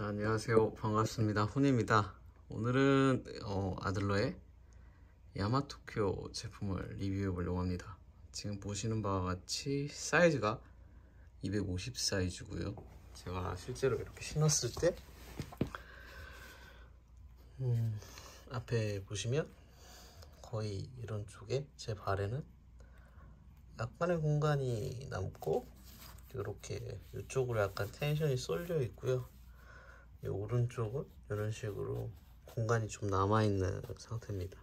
자, 안녕하세요. 반갑습니다. 훈입니다. 오늘은 어, 아들로의 야마토쿄 제품을 리뷰해 보려고 합니다. 지금 보시는 바와 같이 사이즈가 250 사이즈고요. 제가 실제로 이렇게 신었을 때 음, 앞에 보시면 거의 이런 쪽에 제 발에는 약간의 공간이 남고 이렇게 이쪽으로 약간 텐션이 쏠려 있고요. 오른쪽은 이런 식으로 공간이 좀 남아있는 상태입니다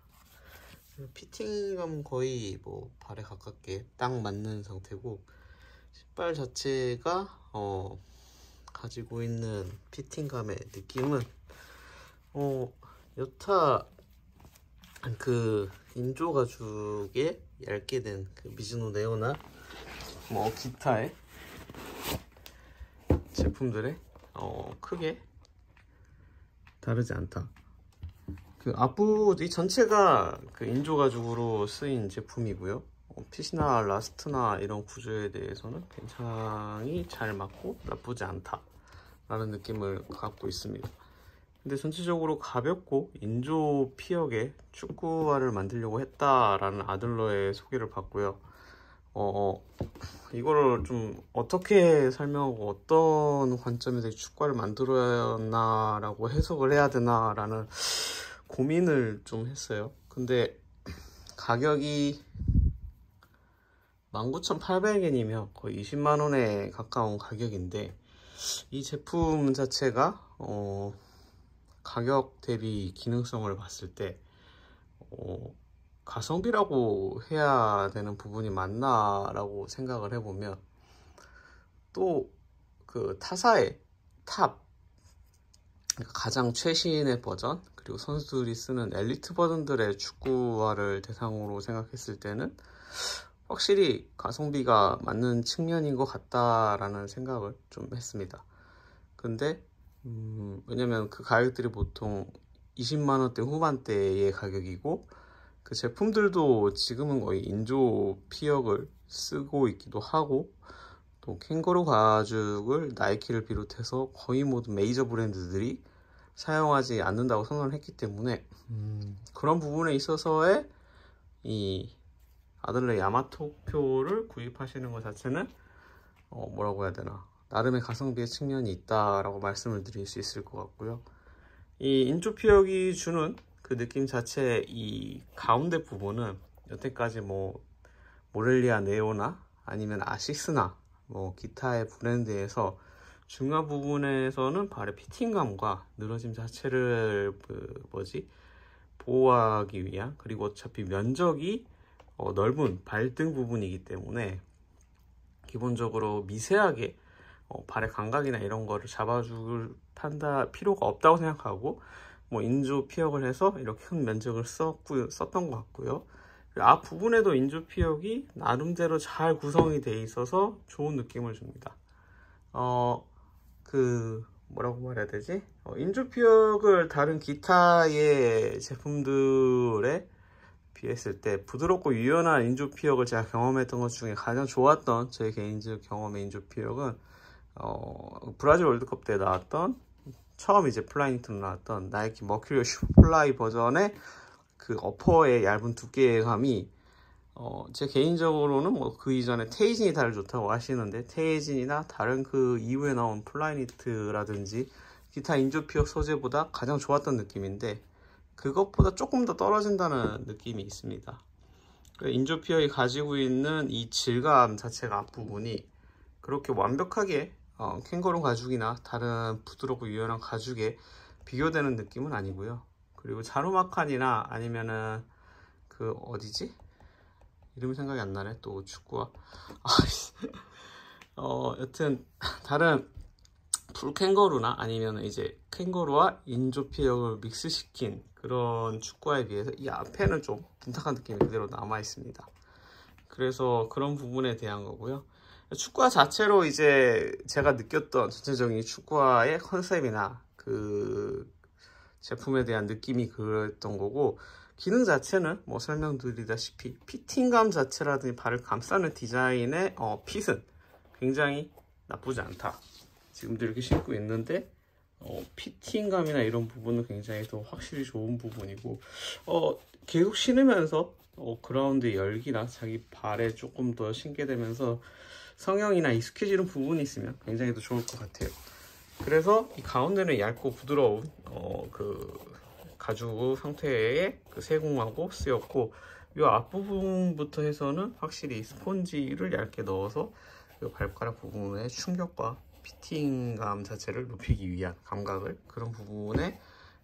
피팅감 거의 뭐 발에 가깝게 딱 맞는 상태고 신발 자체가 어, 가지고 있는 피팅감의 느낌은 어, 여타 그 인조 가죽에 얇게 된그 미즈노 네오나 뭐 기타의 제품들의 어, 크게 다르지 않다 그 앞부 이 전체가 그 인조가죽으로 쓰인 제품이고요 핏이나 어, 라스트나 이런 구조에 대해서는 굉장히 잘 맞고 나쁘지 않다 라는 느낌을 갖고 있습니다 근데 전체적으로 가볍고 인조 피혁의 축구화를 만들려고 했다라는 아들러의 소개를 받고요 어, 어, 이거를 좀 어떻게 설명하고 어떤 관점에서 축구를 만들어야 하나라고 해석을 해야 되나라는 고민을 좀 했어요. 근데 가격이 19,800엔이면 거의 20만원에 가까운 가격인데 이 제품 자체가 어, 가격 대비 기능성을 봤을 때 어, 가성비라고 해야 되는 부분이 맞나라고 생각을 해보면 또 그 타사의 탑 그러니까 가장 최신의 버전 그리고 선수들이 쓰는 엘리트 버전들의 축구화를 대상으로 생각했을 때는 확실히 가성비가 맞는 측면인 것 같다라는 생각을 좀 했습니다. 근데 음, 왜냐면 그 가격들이 보통 20만원대 후반대의 가격이고 그 제품들도 지금은 거의 인조 피혁을 쓰고 있기도 하고 또 캥거루 가죽을 나이키를 비롯해서 거의 모든 메이저 브랜드들이 사용하지 않는다고 선언을 했기 때문에 음, 그런 부분에 있어서의 이 아들레 야마토표를 구입하시는 것 자체는 어, 뭐라고 해야 되나 나름의 가성비의 측면이 있다라고 말씀을 드릴 수 있을 것 같고요. 이 인조피혁이 주는 그 느낌 자체의 이 가운데 부분은 여태까지 뭐 모렐리아 네오나 아니면 아식스나 뭐 기타의 브랜드에서 중간 부분에서는 발의 피팅감과 늘어짐 자체를 그 뭐지 보호하기 위한 그리고 어차피 면적이 어 넓은 발등 부분이기 때문에 기본적으로 미세하게 어 발의 감각이나 이런 거를 잡아줄 판다 필요가 없다고 생각하고 뭐 인조 피혁을 해서 이렇게 큰 면적을 썼고, 썼던 것 같고요. 앞 부분에도 인조 피혁이 나름대로 잘 구성이 돼 있어서 좋은 느낌을 줍니다. 어, 그, 뭐라고 말해야 되지? 어, 인조 피혁을 다른 기타의 제품들에 비했을 때 부드럽고 유연한 인조 피혁을 제가 경험했던 것 중에 가장 좋았던 제 개인적 경험의 인조 피혁은 어, 브라질 월드컵 때 나왔던 처음 이제 플라잉툼 이 나왔던 나이키 머큐리오 슈퍼플라이 버전의 그 어퍼의 얇은 두께감이 어, 제 개인적으로는 뭐 그 이전에 테이진이 다를 좋다고 하시는데 테이진이나 다른 그 이후에 나온 플라이니트라든지 기타 인조피혁 소재보다 가장 좋았던 느낌인데 그것보다 조금 더 떨어진다는 느낌이 있습니다. 인조피어이 가지고 있는 이 질감 자체가 앞부분이 그렇게 완벽하게 어, 캥거루 가죽이나 다른 부드럽고 유연한 가죽에 비교되는 느낌은 아니고요 그리고 자루마칸이나 아니면은 그 어디지? 이름이 생각이 안 나네 또 축구와 아, 어 여튼 다른 풀 캥거루나 아니면 이제 캥거루와 인조 피혁을 믹스시킨 그런 축구화에 비해서 이 앞에는 좀 분탁한 느낌이 그대로 남아 있습니다 그래서 그런 부분에 대한 거고요 축구화 자체로 이제 제가 느꼈던 전체적인 축구화의 컨셉이나 그 제품에 대한 느낌이 그랬던 거고 기능 자체는 뭐 설명드리다시피 피팅감 자체라든지 발을 감싸는 디자인의 어, 핏은 굉장히 나쁘지 않다 지금도 이렇게 신고 있는데 어, 피팅감이나 이런 부분은 굉장히 더 확실히 좋은 부분이고 어, 계속 신으면서 어, 그라운드 열기나 자기 발에 조금 더 신게 되면서 성형이나 익숙해지는 부분이 있으면 굉장히 더 좋을 것 같아요 그래서 이 가운데는 얇고 부드러운 어, 그 가죽 상태의 그 세공하고 쓰였고 이 앞부분부터 해서는 확실히 스폰지를 얇게 넣어서 이 발가락 부분의 충격과 피팅감 자체를 높이기 위한 감각을 그런 부분에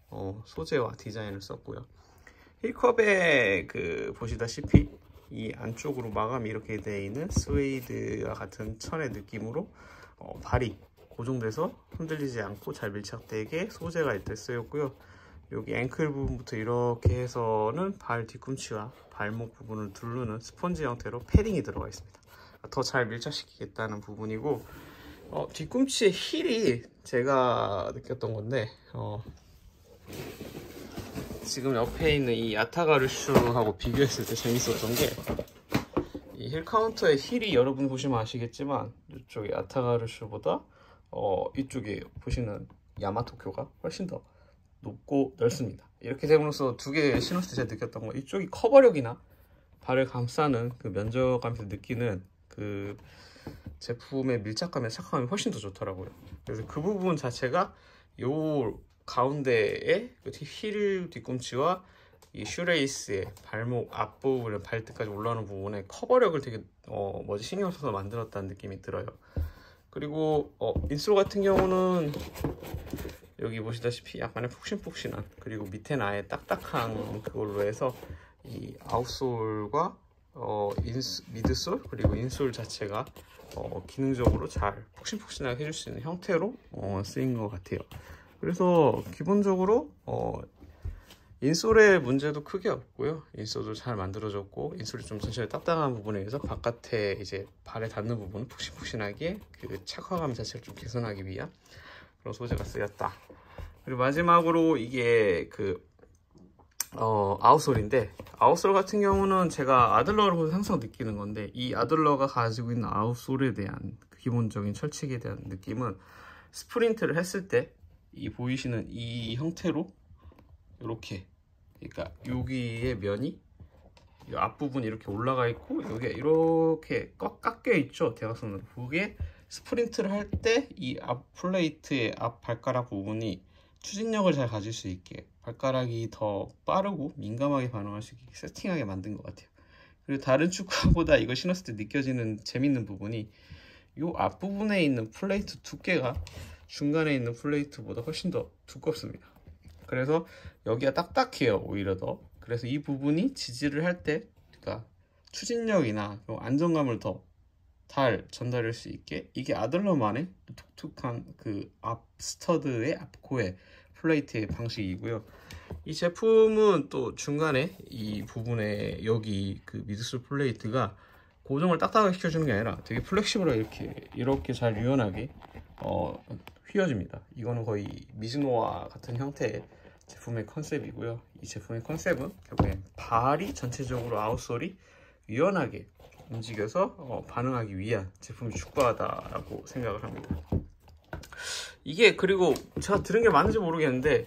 어, 소재와 디자인을 썼고요 힐컵에그 보시다시피 이 안쪽으로 마감이 이렇게 되어 있는 스웨이드와 같은 천의 느낌으로 어, 발이 고정돼서 흔들리지 않고 잘 밀착되게 소재가 됐때고요 여기 앵클 부분부터 이렇게 해서는 발 뒤꿈치와 발목 부분을 두르는 스펀지 형태로 패딩이 들어가 있습니다. 더 잘 밀착시키겠다는 부분이고 어, 뒤꿈치의 힐이 제가 느꼈던 건데 어, 지금 옆에 있는 이아타가르슈하고 비교했을 때 재밌었던 게 이 힐 카운터의 힐이 여러분 보시면 아시겠지만 이쪽 아타가르슈보다 어, 이쪽에 보시는 야마토쿄가 훨씬 더 높고 넓습니다. 이렇게 됨으로써 두개의 신었을 때 제가 느꼈던 건 이쪽이 커버력이나 발을 감싸는 그 면적감에서 느끼는 그 제품의 밀착감의 착함이 훨씬 더 좋더라고요. 그래서 그 부분 자체가 요 가운데에 그 힐 뒤꿈치와 이 슈레이스의 발목 앞부분, 발등까지 올라오는 부분에 커버력을 되게 어, 뭐지 신경 써서 만들었다는 느낌이 들어요. 그리고 어, 인솔 같은 경우는 여기 보시다시피 약간의 푹신푹신한 그리고 밑에는 아예 딱딱한 그걸로 해서 이 아웃솔과 어, 인스, 미드솔 그리고 인솔 자체가 어, 기능적으로 잘 푹신푹신하게 해줄 수 있는 형태로 어, 쓰인 것 같아요. 그래서 기본적으로 어, 인솔의 문제도 크게 없고요. 인솔도 잘 만들어졌고 인솔이 좀 사실 딱딱한 부분에 의해서 바깥에 이제 발에 닿는 부분은 푹신푹신하게 그 착화감 자체를 좀 개선하기 위한 그런 소재가 쓰였다. 그리고 마지막으로 이게 그 어, 아웃솔인데 아웃솔 같은 경우는 제가 아들러를 보면서 항상 느끼는 건데 이 아들러가 가지고 있는 아웃솔에 대한 기본적인 철칙에 대한 느낌은 스프린트를 했을 때이 보이시는 이 형태로 이렇게 그러니까 여기에 면이 앞부분이 이렇게 올라가 있고 여기에 이렇게 꺾여 있죠 대각선으로 그게 스프린트를 할 때 이 앞 플레이트의 앞 발가락 부분이 추진력을 잘 가질 수 있게 발가락이 더 빠르고 민감하게 반응할 수 있게 세팅하게 만든 것 같아요 그리고 다른 축구보다 이걸 신었을 때 느껴지는 재밌는 부분이 이 앞부분에 있는 플레이트 두께가 중간에 있는 플레이트보다 훨씬 더 두껍습니다. 그래서 여기가 딱딱해요, 오히려 더. 그래서 이 부분이 지지를 할 때, 그러니까 추진력이나 안정감을 더 잘 전달할 수 있게 이게 아들러만의 독특한그 앞 스터드의 앞코의 플레이트의 방식이고요. 이 제품은 또 중간에 이 부분에 여기 그 미드솔 플레이트가 고정을 딱딱하게 시켜주는 게 아니라 되게 플렉시블하게 이렇게 이렇게 잘 유연하게 어 휘어집니다. 이거는 거의 미즈노와 같은 형태의 제품의 컨셉이고요. 이 제품의 컨셉은 결국엔 발이 전체적으로 아웃솔이 유연하게 움직여서 어, 반응하기 위한 제품이 축구하다라고 생각을 합니다. 이게 그리고 제가 들은 게 맞는지 모르겠는데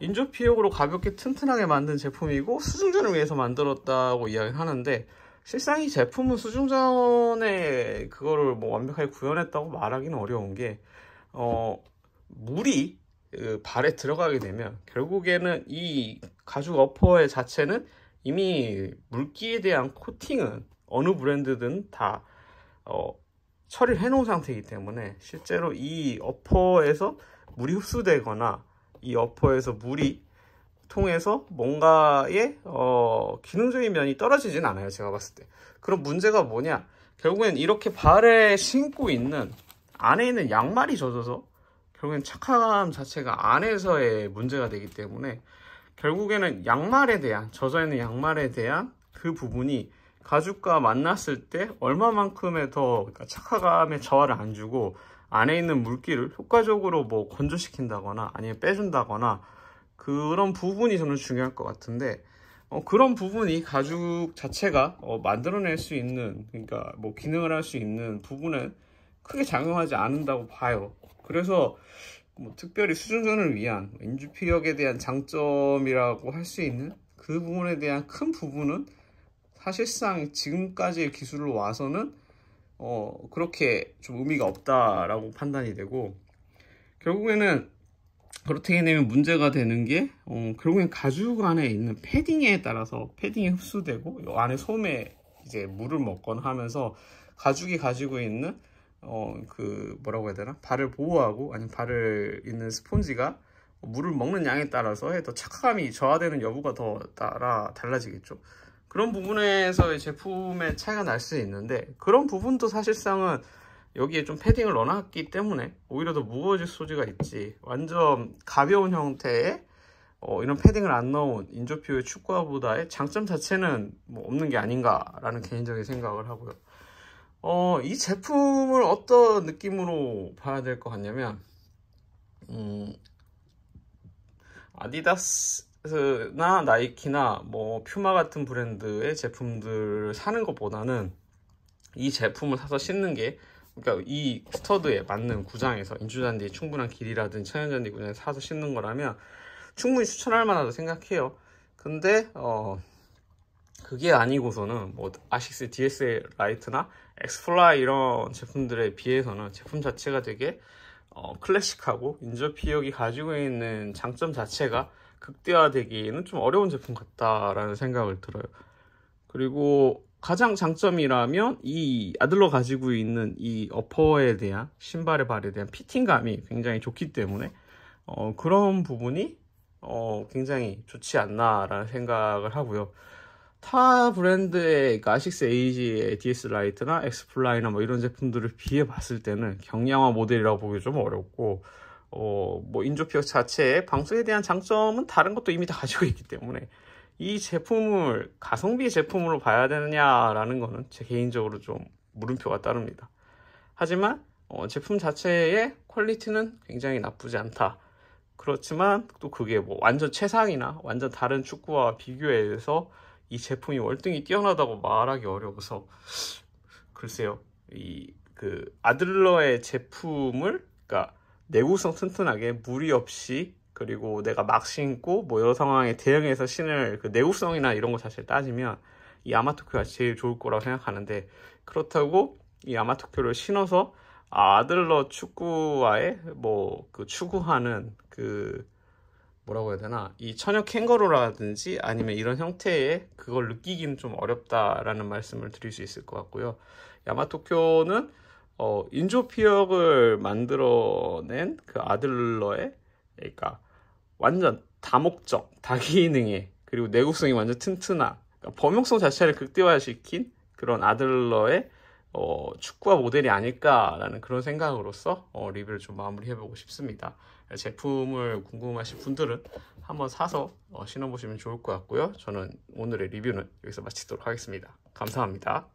인조피용으로 가볍게 튼튼하게 만든 제품이고 수중전을 위해서 만들었다고 이야기 하는데 실상 이 제품은 수중전에 그거를 뭐 완벽하게 구현했다고 말하기는 어려운 게 어, 물이 그 발에 들어가게 되면 결국에는 이 가죽 어퍼의 자체는 이미 물기에 대한 코팅은 어느 브랜드든 다 어, 처리를 해 놓은 상태이기 때문에 실제로 이 어퍼에서 물이 흡수되거나 이 어퍼에서 물이 통해서 뭔가의 어, 기능적인 면이 떨어지진 않아요 제가 봤을 때 그럼 문제가 뭐냐 결국엔 이렇게 발에 신고 있는 안에 있는 양말이 젖어서 결국엔 착화감 자체가 안에서의 문제가 되기 때문에 결국에는 양말에 대한 젖어 있는 양말에 대한 그 부분이 가죽과 만났을 때 얼마만큼의 더착화감의 그러니까 저하를 안 주고 안에 있는 물기를 효과적으로 뭐 건조시킨다거나 아니면 빼준다거나 그런 부분이 저는 중요할 것 같은데 어, 그런 부분이 가죽 자체가 어, 만들어낼 수 있는 그러니까 뭐 기능을 할 수 있는 부분은 크게 작용하지 않는다고 봐요. 그래서 뭐 특별히 수준전을 위한 인주피력에 대한 장점이라고 할 수 있는 그 부분에 대한 큰 부분은 사실상 지금까지의 기술로 와서는 어 그렇게 좀 의미가 없다라고 판단이 되고 결국에는 그렇게 되면 문제가 되는 게어 결국엔 가죽 안에 있는 패딩에 따라서 패딩이 흡수되고 안에 솜에 이제 물을 먹거나 하면서 가죽이 가지고 있는 어그 뭐라고 해야 되나 발을 보호하고 아니면 발을 있는 스폰지가 물을 먹는 양에 따라서 더 착화감이 저하되는 여부가 더 따라 달라지겠죠. 그런 부분에서의 제품의 차이가 날 수 있는데 그런 부분도 사실상은 여기에 좀 패딩을 넣어놨기 때문에 오히려 더 무거워질 소지가 있지 완전 가벼운 형태의 어, 이런 패딩을 안 넣은 인조피오의 축구화보다의 장점 자체는 뭐 없는 게 아닌가라는 개인적인 생각을 하고요. 어, 이 제품을 어떤 느낌으로 봐야 될 것 같냐면 음, 아디다스나 나이키나 뭐 퓨마 같은 브랜드의 제품들을 사는 것보다는 이 제품을 사서 신는 게 그러니까 이 스터드에 맞는 구장에서 인조잔디 충분한 길이라든지 천연잔디 구장에 서 사서 신는 거라면 충분히 추천할 만하다 고 생각해요. 근데 어 그게 아니고서는 뭐 아식스 DSL 라이트나 엑스플라 이런 이 제품들에 비해서는 제품 자체가 되게 어, 클래식하고 인접 피역이 가지고 있는 장점 자체가 극대화되기는 좀 어려운 제품 같다라는 생각을 들어요. 그리고 가장 장점이라면 이 아들러 가지고 있는 이 어퍼에 대한 신발의 발에 대한 피팅감이 굉장히 좋기 때문에 어, 그런 부분이 어, 굉장히 좋지 않나라는 생각을 하고요. 타 브랜드의 그러니까 아식스 에이지의 DS 라이트나 엑스플라이나 뭐 이런 제품들을 비해 봤을 때는 경량화 모델이라고 보기 좀 어렵고 어 뭐 인조피혁 자체의 방수에 대한 장점은 다른 것도 이미 다 가지고 있기 때문에 이 제품을 가성비 제품으로 봐야 되느냐라는 거는 제 개인적으로 좀 물음표가 따릅니다. 하지만 어 제품 자체의 퀄리티는 굉장히 나쁘지 않다. 그렇지만 또 그게 뭐 완전 최상이나 완전 다른 축구와 비교해서 이 제품이 월등히 뛰어나다고 말하기 어려워서 글쎄요 이 그 아들러의 제품을 그러니까 내구성 튼튼하게 무리 없이 그리고 내가 막 신고 뭐 여러 상황에 대응해서 신을 그 내구성이나 이런 거 사실 따지면 이 아마토큐가 제일 좋을 거라고 생각하는데 그렇다고 이 아마토큐를 신어서 아들러 축구와의 뭐그 추구하는 그 뭐라고 해야 되나 이 천연 캥거루라든지 아니면 이런 형태의 그걸 느끼기는 좀 어렵다라는 말씀을 드릴 수 있을 것 같고요. 야마토쿄는 어, 인조피혁을 만들어낸 그 아들러의 그러니까 완전 다목적, 다기능의 그리고 내구성이 완전 튼튼한 그러니까 범용성 자체를 극대화시킨 그런 아들러의 어, 축구화 모델이 아닐까라는 그런 생각으로서 어, 리뷰를 좀 마무리해보고 싶습니다. 제품을 궁금하신 분들은 한번 사서 어, 신어보시면 좋을 것 같고요. 저는 오늘의 리뷰는 여기서 마치도록 하겠습니다. 감사합니다.